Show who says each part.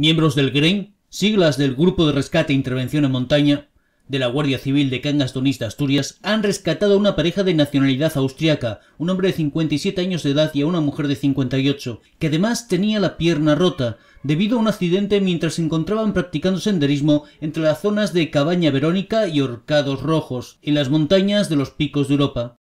Speaker 1: miembros del Grein, siglas del Grupo de Rescate e Intervención en Montaña, de la Guardia Civil de Cangas Donista, Asturias, han rescatado a una pareja de nacionalidad austriaca, un hombre de 57 años de edad y a una mujer de 58, que además tenía la pierna rota, debido a un accidente mientras se encontraban practicando senderismo entre las zonas de Cabaña Verónica y Horcados Rojos, en las montañas de los picos de Europa.